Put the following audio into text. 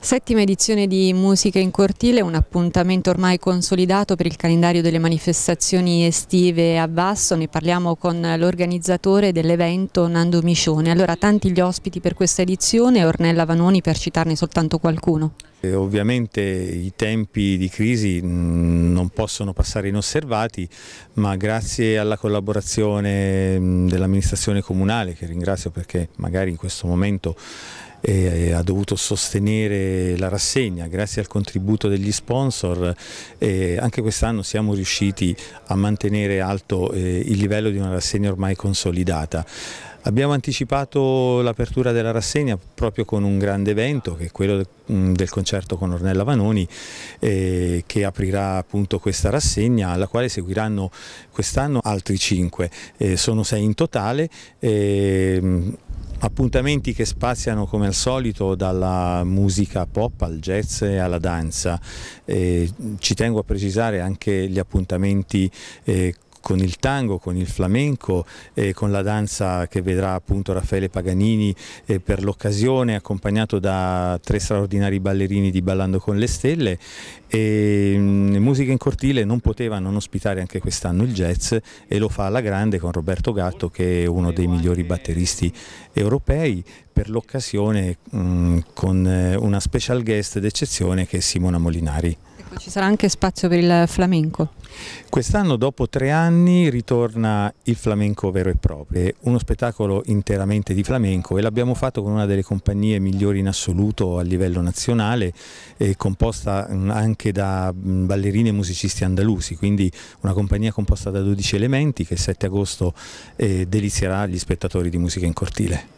Settima edizione di Musica in Cortile, un appuntamento ormai consolidato per il calendario delle manifestazioni estive a Basso, ne parliamo con l'organizzatore dell'evento Nando Micione. Allora tanti gli ospiti per questa edizione, Ornella Vanoni per citarne soltanto qualcuno. E eh, ovviamente i tempi di crisi mm, non possono passare inosservati, ma grazie alla collaborazione mm, dell'amministrazione comunale, che ringrazio perché magari in questo momento eh, ha dovuto sostenere la rassegna grazie al contributo degli sponsor eh, anche quest'anno siamo riusciti a mantenere alto il livello di una rassegna ormai consolidata. Abbiamo anticipato l'apertura della rassegna proprio con un grande evento che è quello del concerto con Ornella Vanoni eh, che aprirà appunto questa rassegna alla quale seguiranno quest'anno altri cinque, eh, sono sei in totale, eh, appuntamenti che spaziano come al solito dalla musica pop al jazz e alla danza. Eh, ci tengo a precisare anche gli appuntamenti eh, con il tango, con il flamenco, e con la danza che vedrà appunto Raffaele Paganini eh, per l'occasione, accompagnato da tre straordinari ballerini di Ballando con le Stelle. E, musica in cortile non poteva non ospitare anche quest'anno il jazz e lo fa alla grande con Roberto Gatto che è uno dei migliori batteristi europei per l'occasione mm, con eh, una special guest d'eccezione che è Simona Molinari. Ecco, ci sarà anche spazio per il flamenco? Quest'anno dopo tre anni ritorna il flamenco vero e proprio, uno spettacolo interamente di flamenco e l'abbiamo fatto con una delle compagnie migliori in assoluto a livello nazionale, eh, composta mm, anche da mm, ballerine e musicisti andalusi, quindi una compagnia composta da 12 elementi che il 7 agosto eh, delizierà gli spettatori di musica in cortile.